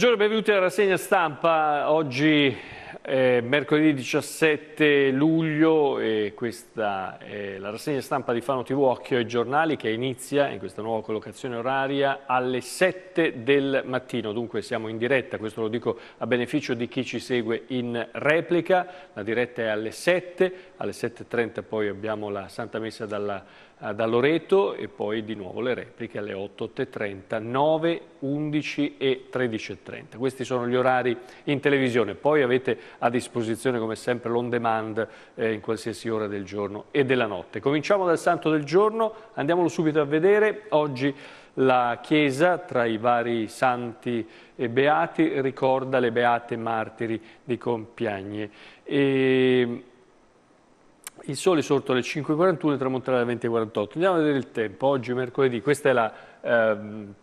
Buongiorno e benvenuti alla rassegna stampa. Oggi è mercoledì 17 luglio e questa è la rassegna stampa di Fano TV Occhio ai Giornali che inizia in questa nuova collocazione oraria alle 7 del mattino. Dunque siamo in diretta, questo lo dico a beneficio di chi ci segue in replica. La diretta è alle 7, alle 7.30 poi abbiamo la Santa Messa dalla da Loreto e poi di nuovo le repliche alle 8, 8.30, 9, 11 e 13.30. Questi sono gli orari in televisione, poi avete a disposizione come sempre l'on demand eh, in qualsiasi ora del giorno e della notte. Cominciamo dal santo del giorno, andiamolo subito a vedere, oggi la Chiesa tra i vari santi e beati ricorda le beate martiri di Compiagne. E il sole sorto alle 5.41 e tramonterà alle 20.48. Andiamo a vedere il tempo, oggi mercoledì, questa è la eh,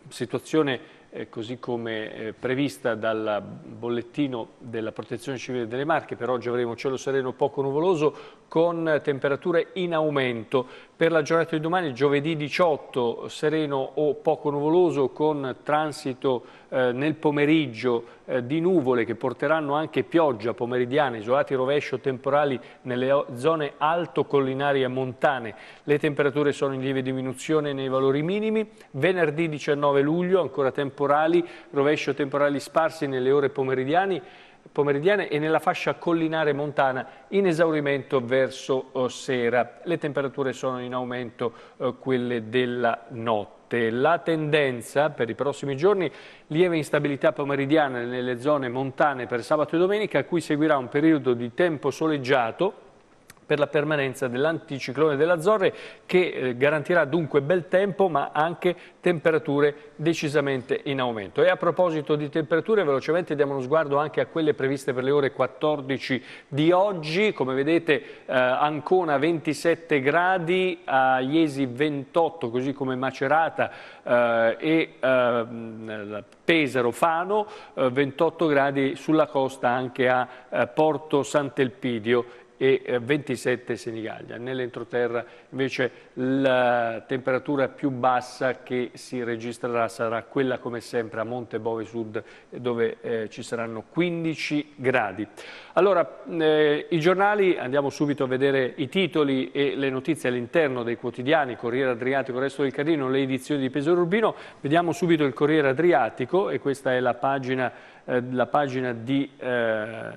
situazione eh, così come eh, prevista dal bollettino della protezione civile delle Marche, per oggi avremo cielo sereno poco nuvoloso con temperature in aumento. Per la giornata di domani, giovedì 18, sereno o poco nuvoloso con transito eh, nel pomeriggio eh, di nuvole che porteranno anche pioggia pomeridiana, isolati rovescio temporali nelle zone alto collinari e montane. Le temperature sono in lieve diminuzione nei valori minimi. Venerdì 19 luglio ancora temporali, rovescio temporali sparsi nelle ore pomeridiane pomeridiane e nella fascia collinare montana in esaurimento verso eh, sera. Le temperature sono in aumento eh, quelle della notte. La tendenza per i prossimi giorni lieve instabilità pomeridiana nelle zone montane per sabato e domenica, a cui seguirà un periodo di tempo soleggiato per la permanenza dell'anticiclone della Zorre che eh, garantirà dunque bel tempo ma anche temperature decisamente in aumento. E a proposito di temperature velocemente diamo uno sguardo anche a quelle previste per le ore 14 di oggi, come vedete eh, Ancona 27 gradi, a Iesi 28 così come Macerata eh, e eh, Pesaro Fano 28 eh, gradi sulla costa anche a eh, Porto Sant'Elpidio e 27 eh, Senigallia. Nell'entroterra invece la temperatura più bassa che si registrerà sarà quella come sempre a Monte Bove Sud dove eh, ci saranno 15 gradi. Allora, eh, i giornali, andiamo subito a vedere i titoli e le notizie all'interno dei quotidiani, Corriere Adriatico, Resto del Carino, le edizioni di Pesaro Urbino. Vediamo subito il Corriere Adriatico e questa è la pagina eh, la pagina di, eh,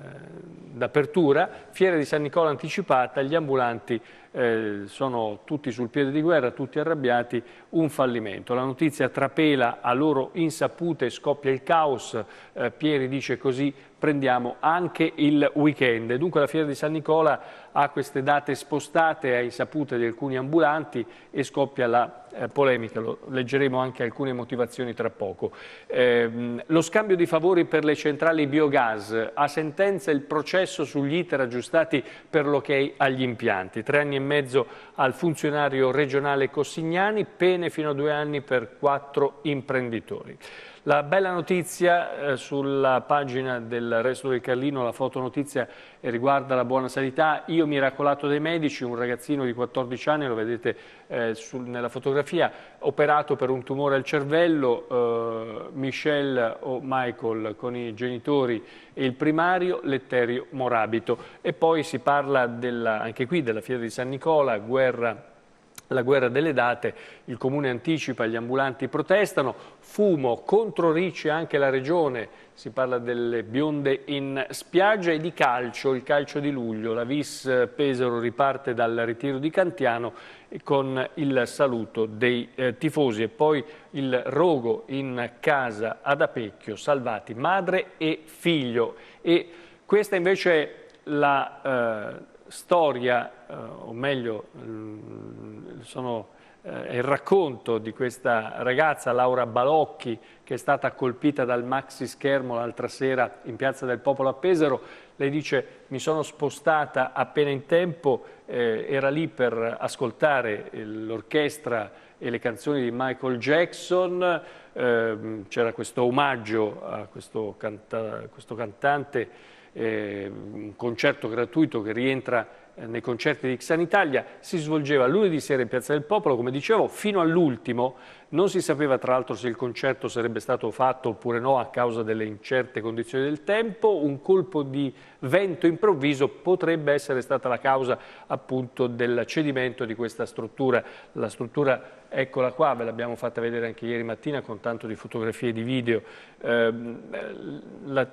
d'apertura, Fiera di San Nicola anticipata, gli ambulanti eh, sono tutti sul piede di guerra, tutti arrabbiati, un fallimento. La notizia trapela a loro insapute, scoppia il caos, eh, Pieri dice così prendiamo anche il weekend. Dunque la Fiera di San Nicola ha queste date spostate ai saputi di alcuni ambulanti e scoppia la eh, polemica, Lo, leggeremo anche alcune motivazioni tra poco. Eh, lo scambio di favori per le centrali biogas, a sentenza il processo sugli iter aggiustati per l'ok agli impianti, tre anni e mezzo al funzionario regionale Cossignani, pene fino a due anni per quattro imprenditori. La bella notizia eh, sulla pagina del Resto del Carlino, la fotonotizia eh, riguarda la buona sanità. Io miracolato dei medici, un ragazzino di 14 anni, lo vedete eh, sul, nella fotografia, operato per un tumore al cervello, eh, Michelle o Michael con i genitori e il primario, Letterio Morabito. E poi si parla della, anche qui della fiera di San Nicola, guerra la guerra delle date, il comune anticipa, gli ambulanti protestano, fumo, contro Ricci anche la regione, si parla delle bionde in spiaggia e di calcio, il calcio di luglio, la Vis Pesaro riparte dal ritiro di Cantiano con il saluto dei eh, tifosi e poi il rogo in casa ad Apecchio, salvati madre e figlio e questa invece è la... Eh, storia, eh, o meglio, mh, sono, eh, è il racconto di questa ragazza, Laura Balocchi, che è stata colpita dal maxi schermo l'altra sera in Piazza del Popolo a Pesaro. Lei dice, mi sono spostata appena in tempo, eh, era lì per ascoltare eh, l'orchestra e le canzoni di Michael Jackson, ehm, c'era questo omaggio a questo, canta questo cantante eh, un concerto gratuito che rientra eh, nei concerti di Xan Italia si svolgeva lunedì sera in Piazza del Popolo, come dicevo, fino all'ultimo. Non si sapeva tra l'altro se il concerto sarebbe stato fatto oppure no a causa delle incerte condizioni del tempo. Un colpo di vento improvviso potrebbe essere stata la causa appunto del cedimento di questa struttura. La struttura Eccola qua, ve l'abbiamo fatta vedere anche ieri mattina con tanto di fotografie e di video. Eh, la,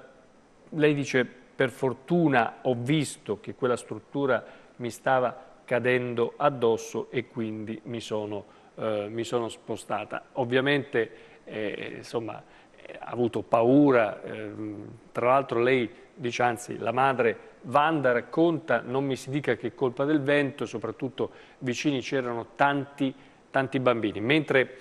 lei dice per fortuna ho visto che quella struttura mi stava cadendo addosso e quindi mi sono, eh, mi sono spostata. Ovviamente eh, insomma, ha avuto paura, eh, tra l'altro lei dice anzi la madre Vanda racconta non mi si dica che colpa del vento, soprattutto vicini c'erano tanti, tanti bambini, mentre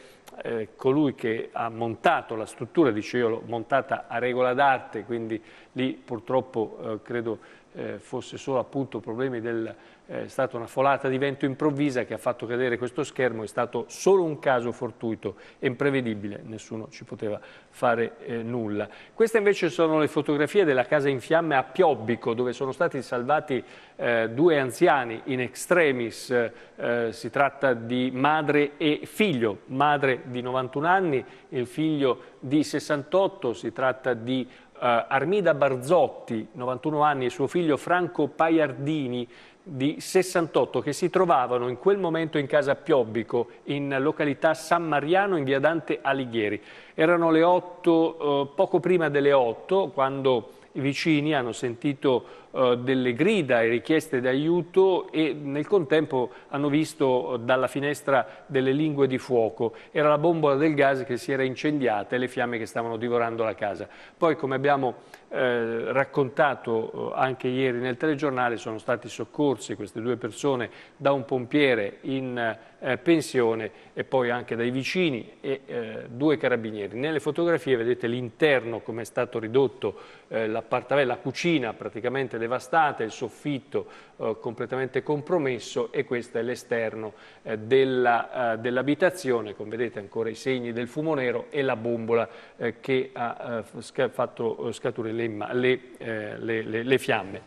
eh, colui che ha montato la struttura, dice io l'ho montata a regola d'arte, quindi lì purtroppo eh, credo eh, fosse solo appunto problemi del, eh, è stata una folata di vento improvvisa che ha fatto cadere questo schermo, è stato solo un caso fortuito e imprevedibile, nessuno ci poteva fare eh, nulla. Queste invece sono le fotografie della casa in fiamme a Piobbico, dove sono stati salvati eh, due anziani in extremis, eh, si tratta di madre e figlio, madre di 91 anni, e figlio di 68, si tratta di eh, Armida Barzotti, 91 anni, e suo figlio Franco Paiardini, di 68 che si trovavano in quel momento in casa Piobbico in località San Mariano in via Dante Alighieri. Erano le 8, eh, poco prima delle 8 quando i vicini hanno sentito eh, delle grida e richieste d'aiuto e nel contempo hanno visto eh, dalla finestra delle lingue di fuoco. Era la bombola del gas che si era incendiata e le fiamme che stavano divorando la casa. Poi, come abbiamo eh, raccontato eh, anche ieri nel telegiornale, sono stati soccorsi queste due persone da un pompiere in eh, pensione e poi anche dai vicini e eh, due carabinieri. Nelle fotografie vedete l'interno come è stato ridotto, eh, la cucina praticamente devastata, il soffitto eh, completamente compromesso e questo è l'esterno dell'abitazione, dell vedete ancora i segni del fumo nero e la bombola che ha fatto scaturire le le, eh, le, le, le fiamme.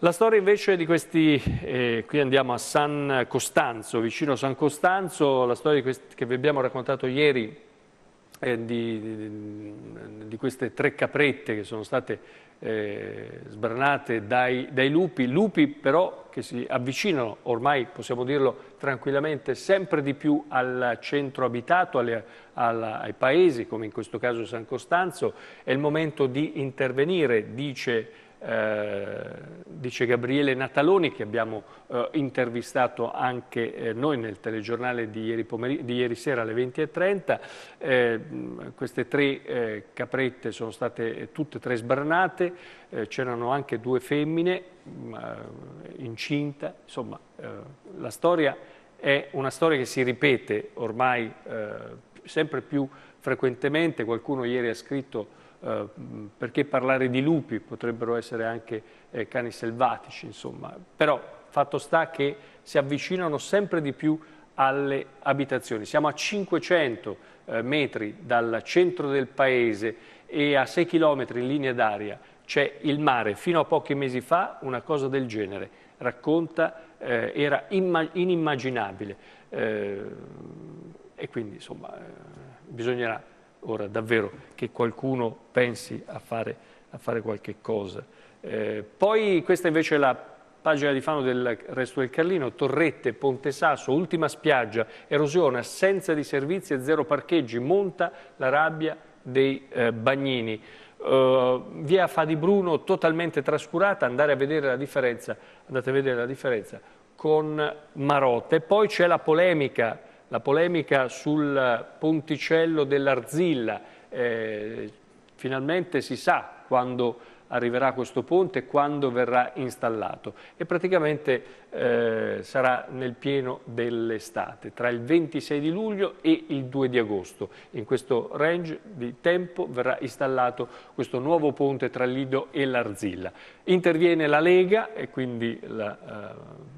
La storia invece di questi, eh, qui andiamo a San Costanzo, vicino a San Costanzo, la storia questi, che vi abbiamo raccontato ieri eh, di, di, di, queste tre caprette che sono state eh, sbranate dai, dai, lupi, lupi però che si avvicinano, ormai possiamo dirlo tranquillamente, sempre di più al centro abitato, alle, alla, ai paesi, come in questo caso San Costanzo, è il momento di intervenire, dice eh, dice Gabriele Nataloni che abbiamo eh, intervistato anche eh, noi nel telegiornale di ieri, di ieri sera alle 20.30. Eh, queste tre eh, caprette sono state tutte e tre sbranate, c'erano anche due femmine incinta, insomma la storia è una storia che si ripete ormai sempre più frequentemente, qualcuno ieri ha scritto eh, perché parlare di lupi, potrebbero essere anche eh, cani selvatici, insomma. Però fatto sta che si avvicinano sempre di più alle abitazioni. Siamo a 500 eh, metri dal centro del paese e a 6 chilometri in linea d'aria c'è il mare. Fino a pochi mesi fa una cosa del genere, racconta, eh, era inimmaginabile. Eh, e quindi, insomma, bisognerà Ora davvero che qualcuno pensi a fare, a fare qualche cosa. Eh, poi questa invece è la pagina di Fano del Resto del Carlino, Torrette, Ponte Sasso, ultima spiaggia, erosione, assenza di servizi e zero parcheggi, monta la rabbia dei eh, bagnini. Uh, via Fadi Bruno totalmente trascurata, andare a vedere la differenza, andate a vedere la differenza con Marotta. E poi c'è la polemica la polemica sul ponticello dell'Arzilla, eh, finalmente si sa quando arriverà questo ponte e quando verrà installato e praticamente eh, sarà nel pieno dell'estate, tra il 26 di luglio e il 2 di agosto. In questo range di tempo verrà installato questo nuovo ponte tra Lido e l'Arzilla. Interviene la Lega e quindi la, eh,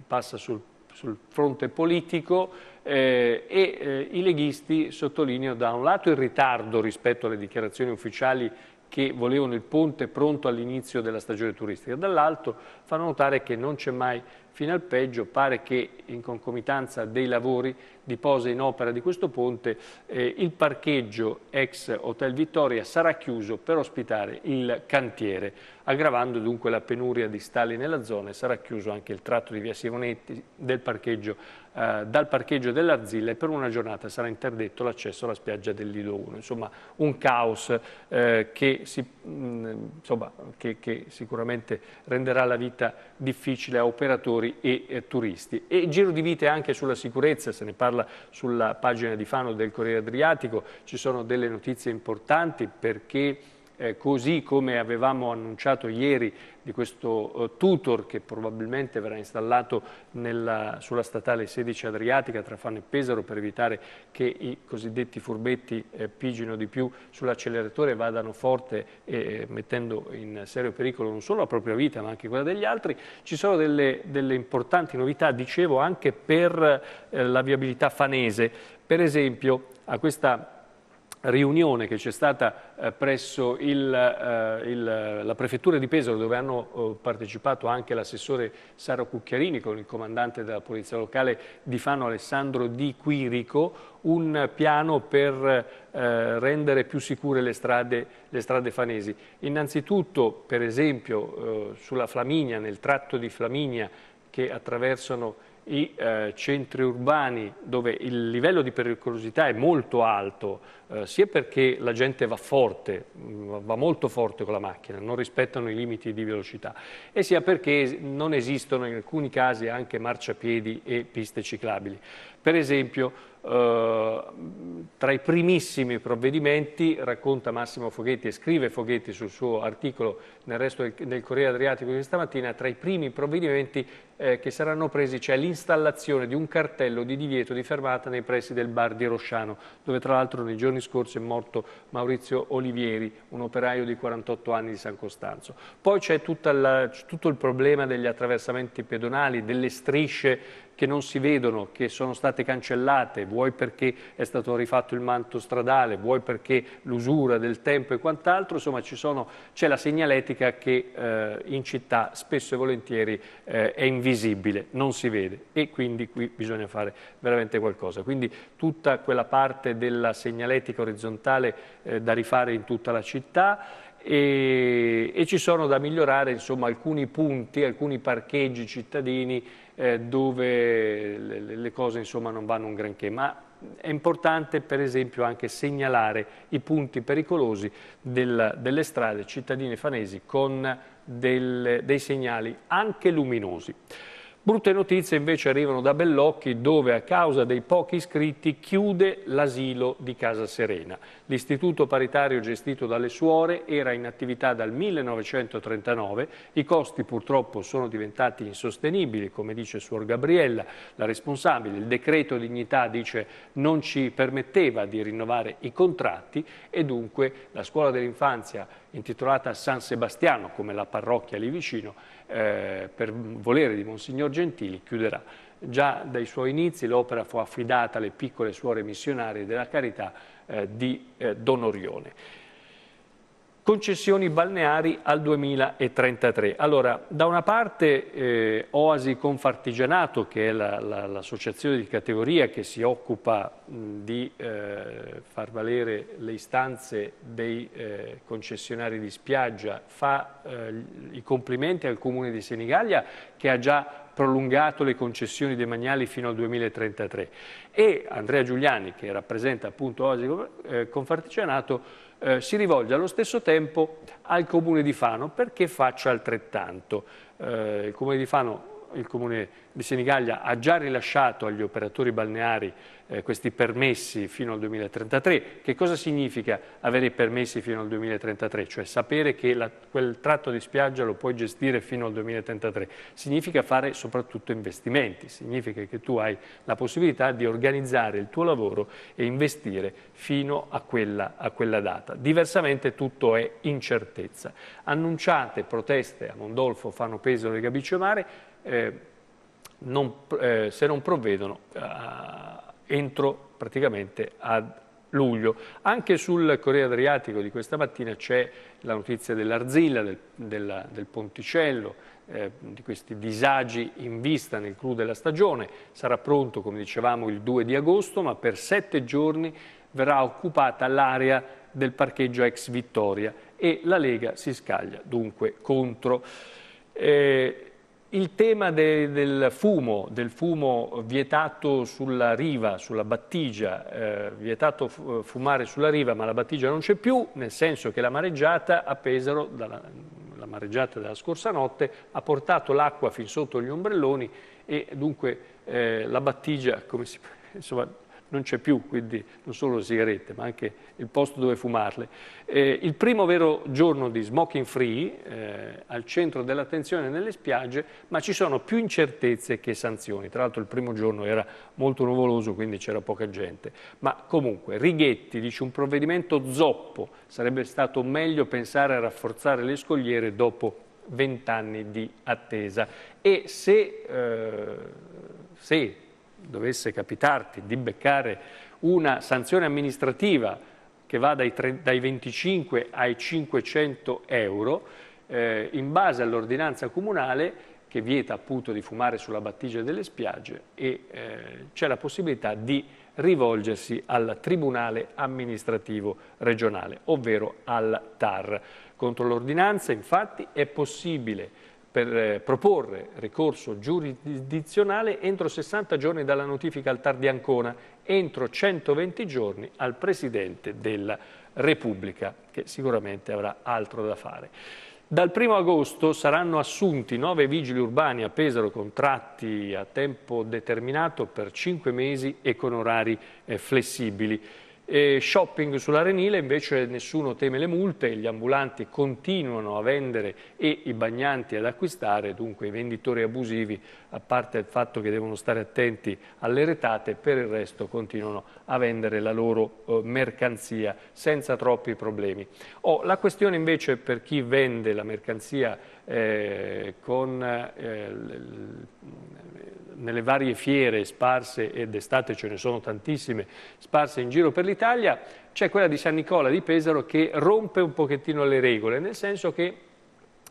passa sul ponte sul fronte politico eh, e eh, i leghisti sottolineano da un lato il ritardo rispetto alle dichiarazioni ufficiali che volevano il ponte pronto all'inizio della stagione turistica, dall'altro fanno notare che non c'è mai fino al peggio pare che in concomitanza dei lavori di posa in opera di questo ponte eh, il parcheggio ex Hotel Vittoria sarà chiuso per ospitare il cantiere, aggravando dunque la penuria di stalli nella zona e sarà chiuso anche il tratto di via Simonetti del parcheggio eh, dal parcheggio dell'Arzilla e per una giornata sarà interdetto l'accesso alla spiaggia del Lido 1. Insomma, un caos eh, che, si, mh, insomma, che, che, sicuramente renderà la vita difficile a operatori e eh, turisti. E giro di vite anche sulla sicurezza, se ne parla sulla pagina di Fano del Corriere Adriatico, ci sono delle notizie importanti perché eh, così come avevamo annunciato ieri di questo eh, tutor che probabilmente verrà installato nella, sulla statale 16 Adriatica tra Fanno e Pesaro per evitare che i cosiddetti furbetti eh, pigino di più sull'acceleratore e vadano forte eh, mettendo in serio pericolo non solo la propria vita ma anche quella degli altri. Ci sono delle, delle importanti novità, dicevo, anche per eh, la viabilità fanese. Per esempio a questa riunione che c'è stata eh, presso il, eh, il, la prefettura di Pesaro dove hanno eh, partecipato anche l'assessore Saro Cucchiarini con il comandante della polizia locale di Fano Alessandro Di Quirico un piano per eh, rendere più sicure le strade, le strade, fanesi. Innanzitutto per esempio eh, sulla Flaminia, nel tratto di Flaminia che attraversano i eh, centri urbani dove il livello di pericolosità è molto alto, eh, sia perché la gente va forte, va molto forte con la macchina, non rispettano i limiti di velocità, e sia perché non esistono in alcuni casi anche marciapiedi e piste ciclabili. Per esempio, eh, tra i primissimi provvedimenti, racconta Massimo Foghetti e scrive Foghetti sul suo articolo nel resto del, nel Corriere Adriatico di stamattina, tra i primi provvedimenti eh, che saranno presi c'è cioè l'installazione di un cartello di divieto di fermata nei pressi del bar di Rosciano, dove tra l'altro nei giorni scorsi è morto Maurizio Olivieri, un operaio di 48 anni di San Costanzo. Poi c'è tutto il problema degli attraversamenti pedonali, delle strisce che non si vedono, che sono state cancellate, vuoi perché è stato rifatto il manto stradale, vuoi perché l'usura del tempo e quant'altro, insomma c'è la segnaletica che eh, in città spesso e volentieri eh, è invisibile, non si vede e quindi qui bisogna fare veramente qualcosa. Quindi tutta quella parte della segnaletica orizzontale eh, da rifare in tutta la città e, e ci sono da migliorare insomma, alcuni punti, alcuni parcheggi cittadini eh, dove le, le cose insomma, non vanno un granché, ma è importante per esempio anche segnalare i punti pericolosi del, delle strade cittadine fanesi con del, dei segnali anche luminosi. Brutte notizie invece arrivano da Bellocchi dove a causa dei pochi iscritti chiude l'asilo di Casa Serena. L'istituto paritario gestito dalle suore era in attività dal 1939, i costi purtroppo sono diventati insostenibili come dice Suor Gabriella, la responsabile. Il decreto dignità dice non ci permetteva di rinnovare i contratti e dunque la scuola dell'infanzia intitolata San Sebastiano, come la parrocchia lì vicino, eh, per volere di Monsignor Gentili, chiuderà. Già dai suoi inizi l'opera fu affidata alle piccole suore missionarie della carità eh, di eh, Don Orione concessioni balneari al 2033. Allora, da una parte eh, Oasi Confartigianato, che è l'associazione la, la, di categoria che si occupa mh, di eh, far valere le istanze dei eh, concessionari di spiaggia, fa eh, i complimenti al Comune di Senigallia che ha già prolungato le concessioni demaniali fino al 2033 e Andrea Giuliani, che rappresenta appunto Oasi eh, Confartigianato, eh, si rivolge allo stesso tempo al Comune di Fano perché faccia altrettanto. Eh, il Comune di Fano il Comune di Senigallia ha già rilasciato agli operatori balneari eh, questi permessi fino al 2033. Che cosa significa avere i permessi fino al 2033? Cioè sapere che la, quel tratto di spiaggia lo puoi gestire fino al 2033. Significa fare soprattutto investimenti, significa che tu hai la possibilità di organizzare il tuo lavoro e investire fino a quella, a quella data. Diversamente tutto è incertezza. Annunciate proteste a Mondolfo, Fanno, Pesaro e Gabiccio Mare, eh, non, eh, se non provvedono eh, entro praticamente a luglio. Anche sul Corriere Adriatico di questa mattina c'è la notizia dell'Arzilla, del, del, del Ponticello, eh, di questi disagi in vista nel clou della stagione. Sarà pronto, come dicevamo, il 2 di agosto, ma per sette giorni verrà occupata l'area del parcheggio ex Vittoria e la Lega si scaglia dunque contro. Eh, il tema de, del fumo, del fumo vietato sulla riva, sulla battigia, eh, vietato eh, fumare sulla riva ma la battigia non c'è più, nel senso che la mareggiata a Pesaro, dalla, la mareggiata della scorsa notte, ha portato l'acqua fin sotto gli ombrelloni e dunque eh, la battigia, come si, insomma, non c'è più, quindi non solo le sigarette, ma anche il posto dove fumarle. Eh, il primo vero giorno di smoking free, eh, al centro dell'attenzione nelle spiagge, ma ci sono più incertezze che sanzioni. Tra l'altro il primo giorno era molto nuvoloso, quindi c'era poca gente. Ma comunque, Righetti dice un provvedimento zoppo, sarebbe stato meglio pensare a rafforzare le scogliere dopo vent'anni di attesa. E se, eh, se dovesse capitarti di beccare una sanzione amministrativa che va dai, tre, dai 25 ai 500 euro, eh, in base all'ordinanza comunale che vieta appunto di fumare sulla battigia delle spiagge e eh, c'è la possibilità di rivolgersi al Tribunale amministrativo regionale, ovvero al TAR. Contro l'ordinanza infatti è possibile per eh, proporre ricorso giurisdizionale entro 60 giorni dalla notifica al TAR di Ancona, entro 120 giorni al Presidente della Repubblica, che sicuramente avrà altro da fare. Dal 1 agosto saranno assunti nove vigili urbani a Pesaro contratti a tempo determinato per cinque mesi e con orari eh, flessibili. E shopping sull'Arenile invece nessuno teme le multe, gli ambulanti continuano a vendere e i bagnanti ad acquistare, dunque i venditori abusivi, a parte il fatto che devono stare attenti alle retate, per il resto continuano a vendere la loro eh, mercanzia senza troppi problemi. Oh, la questione invece per chi vende la mercanzia eh, con eh, nelle varie fiere sparse, ed estate ce ne sono tantissime, sparse in giro per l'Italia, c'è quella di San Nicola di Pesaro che rompe un pochettino le regole, nel senso che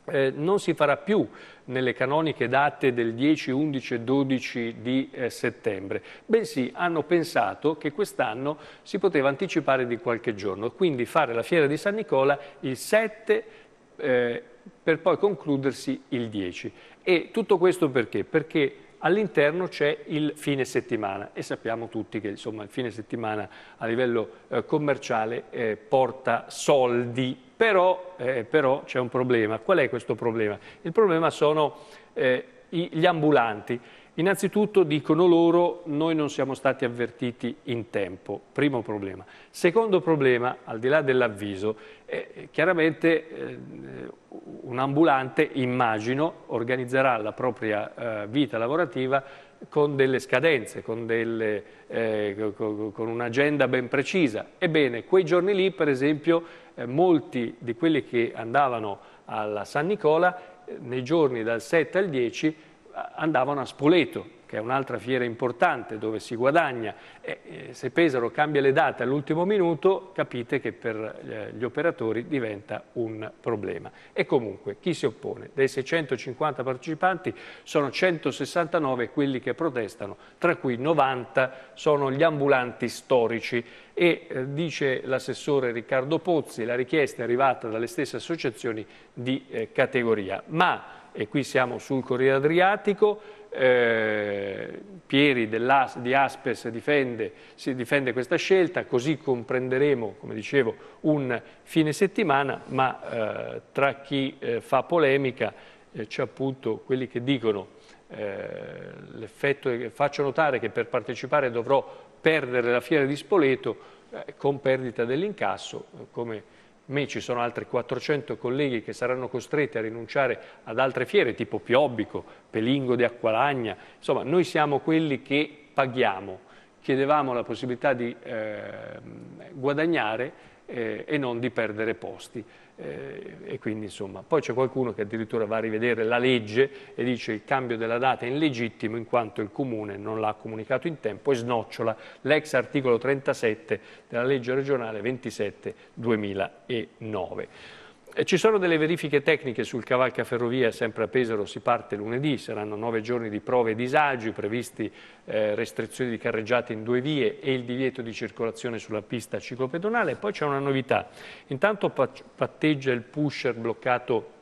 eh, non si farà più nelle canoniche date del 10, 11 e 12 di eh, settembre, bensì hanno pensato che quest'anno si poteva anticipare di qualche giorno, quindi fare la fiera di San Nicola il 7 eh, per poi concludersi il 10. E tutto questo perché? Perché all'interno c'è il fine settimana e sappiamo tutti che insomma, il fine settimana a livello eh, commerciale eh, porta soldi, però, eh, però c'è un problema. Qual è questo problema? Il problema sono eh, gli ambulanti. Innanzitutto dicono loro noi non siamo stati avvertiti in tempo, primo problema. Secondo problema, al di là dell'avviso, eh, chiaramente eh, un ambulante, immagino, organizzerà la propria eh, vita lavorativa con delle scadenze, con, eh, con, con un'agenda ben precisa. Ebbene, quei giorni lì, per esempio, eh, molti di quelli che andavano alla San Nicola nei giorni dal 7 al 10 andavano a Spoleto che è un'altra fiera importante dove si guadagna, e, se Pesaro cambia le date all'ultimo minuto capite che per eh, gli operatori diventa un problema. E comunque chi si oppone? Dei 650 partecipanti sono 169 quelli che protestano, tra cui 90 sono gli ambulanti storici e eh, dice l'assessore Riccardo Pozzi la richiesta è arrivata dalle stesse associazioni di eh, categoria. Ma, e qui siamo sul Corriere Adriatico, eh, Pieri As, di Aspes difende, si difende questa scelta, così comprenderemo, come dicevo, un fine settimana, ma eh, tra chi eh, fa polemica eh, c'è appunto quelli che dicono eh, faccio notare che per partecipare dovrò perdere la fiera di Spoleto eh, con perdita dell'incasso, come me ci sono altri 400 colleghi che saranno costretti a rinunciare ad altre fiere tipo Piobbico, Pelingo di Acqualagna, insomma noi siamo quelli che paghiamo, chiedevamo la possibilità di eh, guadagnare eh, e non di perdere posti. Eh, e quindi, insomma, poi c'è qualcuno che addirittura va a rivedere la legge e dice che il cambio della data è illegittimo in quanto il Comune non l'ha comunicato in tempo e snocciola l'ex articolo 37 della legge regionale 27 2009. Ci sono delle verifiche tecniche sul cavalcaferrovia, sempre a Pesaro si parte lunedì, saranno nove giorni di prove e disagi, previsti eh, restrizioni di carreggiate in due vie e il divieto di circolazione sulla pista ciclopedonale. Poi c'è una novità, intanto patteggia il pusher bloccato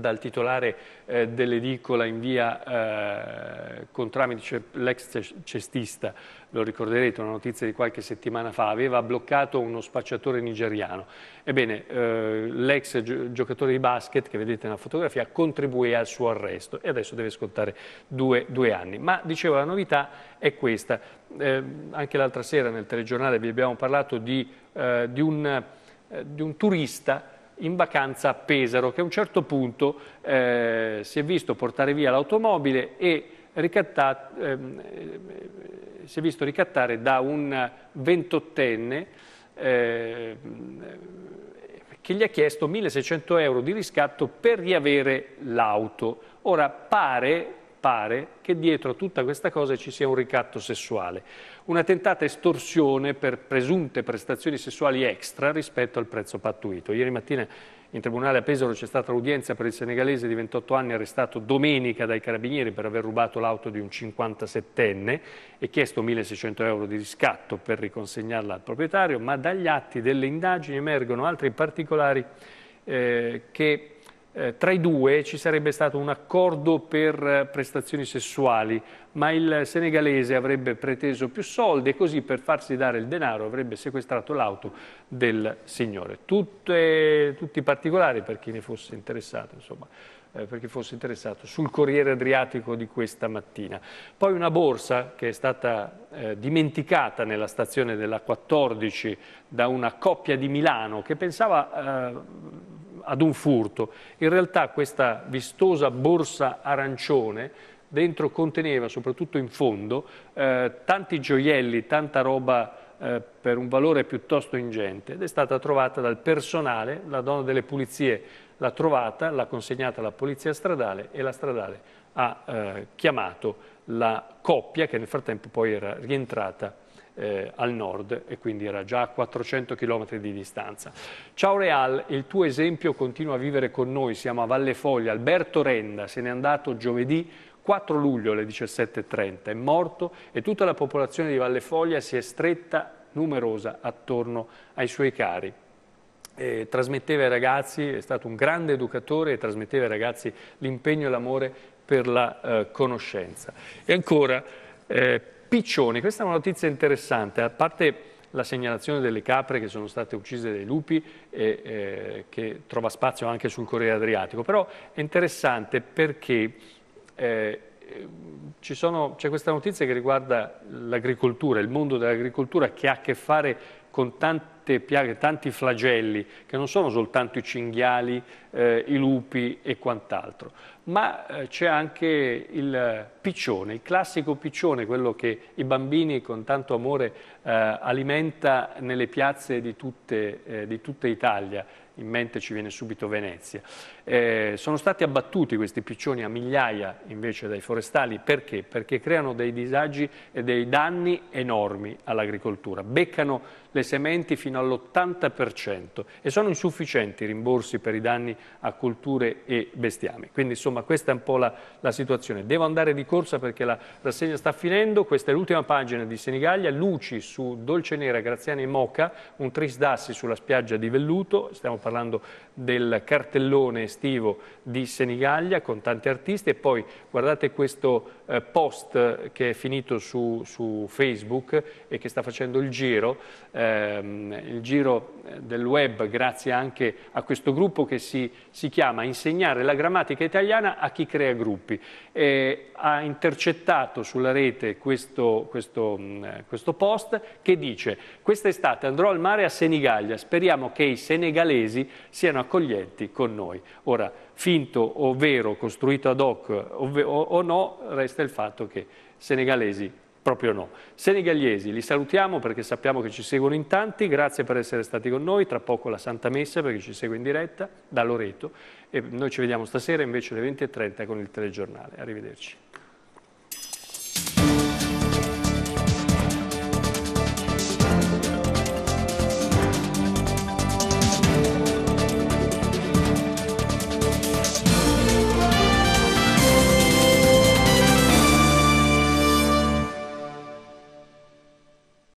dal titolare eh, dell'edicola in via eh, Contramice, cioè, l'ex cestista, lo ricorderete, una notizia di qualche settimana fa, aveva bloccato uno spacciatore nigeriano. Ebbene, eh, l'ex giocatore di basket, che vedete nella fotografia, contribuì al suo arresto e adesso deve scontare due, due anni. Ma, dicevo, la novità è questa. Eh, anche l'altra sera nel telegiornale vi abbiamo parlato di, eh, di, un, eh, di un turista in vacanza a Pesaro, che a un certo punto eh, si è visto portare via l'automobile e ricattat, ehm, eh, si è visto ricattare da un ventottenne ehm, che gli ha chiesto 1600 euro di riscatto per riavere l'auto. Ora pare, pare che dietro a tutta questa cosa ci sia un ricatto sessuale una tentata estorsione per presunte prestazioni sessuali extra rispetto al prezzo pattuito. Ieri mattina in tribunale a Pesaro c'è stata l'udienza per il senegalese di 28 anni arrestato domenica dai carabinieri per aver rubato l'auto di un 57enne e chiesto 1.600 euro di riscatto per riconsegnarla al proprietario, ma dagli atti delle indagini emergono altri particolari eh, che eh, tra i due ci sarebbe stato un accordo per eh, prestazioni sessuali, ma il senegalese avrebbe preteso più soldi e così per farsi dare il denaro avrebbe sequestrato l'auto del signore. Tutte, tutti i particolari per chi ne fosse interessato, insomma eh, per chi fosse interessato, sul Corriere Adriatico di questa mattina. Poi una borsa che è stata eh, dimenticata nella stazione della 14 da una coppia di Milano che pensava eh, ad un furto. In realtà questa vistosa borsa arancione dentro conteneva, soprattutto in fondo, eh, tanti gioielli, tanta roba eh, per un valore piuttosto ingente ed è stata trovata dal personale, la donna delle pulizie l'ha trovata, l'ha consegnata alla polizia stradale e la stradale ha eh, chiamato la coppia che nel frattempo poi era rientrata eh, al nord e quindi era già a 400 km di distanza. Ciao Real, il tuo esempio continua a vivere con noi, siamo a Valle Foglia, Alberto Renda se n'è andato giovedì 4 luglio alle 17.30, è morto e tutta la popolazione di Valle Foglia si è stretta numerosa attorno ai suoi cari. E trasmetteva ai ragazzi, è stato un grande educatore e trasmetteva ai ragazzi l'impegno e l'amore per la eh, conoscenza. E ancora, eh, piccioni. Questa è una notizia interessante, a parte la segnalazione delle capre che sono state uccise dai lupi e, eh, che trova spazio anche sul Corriere Adriatico, però è interessante perché eh, c'è questa notizia che riguarda l'agricoltura, il mondo dell'agricoltura che ha a che fare con tanti tante piaghe, tanti flagelli, che non sono soltanto i cinghiali, eh, i lupi e quant'altro, ma eh, c'è anche il piccione, il classico piccione, quello che i bambini con tanto amore eh, alimenta nelle piazze di, tutte, eh, di tutta Italia, in mente ci viene subito Venezia. Eh, sono stati abbattuti questi piccioni a migliaia invece dai forestali perché? Perché creano dei disagi e dei danni enormi all'agricoltura, beccano le sementi fino all'80% e sono insufficienti i rimborsi per i danni a culture e bestiame. Quindi insomma questa è un po' la, la situazione. Devo andare di corsa perché la rassegna sta finendo, questa è l'ultima pagina di Senigallia, luci su Dolce Nera, Graziani e Moca, un tris d'assi sulla spiaggia di Velluto, stiamo parlando del cartellone estivo di Senigallia con tanti artisti e poi guardate questo eh, post che è finito su, su, Facebook e che sta facendo il giro, ehm, il giro eh, del web grazie anche a questo gruppo che si, si chiama Insegnare la grammatica italiana a chi crea gruppi. E ha intercettato sulla rete questo, questo, mh, mm, questo post che dice quest'estate andrò al mare a Senigallia, speriamo che i senegalesi siano accoglienti con noi. Ora, finto o vero, costruito ad hoc o, no, resta il fatto che senegalesi proprio no. Senegaliesi, li salutiamo perché sappiamo che ci seguono in tanti, grazie per essere stati con noi, tra poco la Santa Messa perché ci segue in diretta da Loreto e noi ci vediamo stasera invece alle 20.30 con il telegiornale. Arrivederci.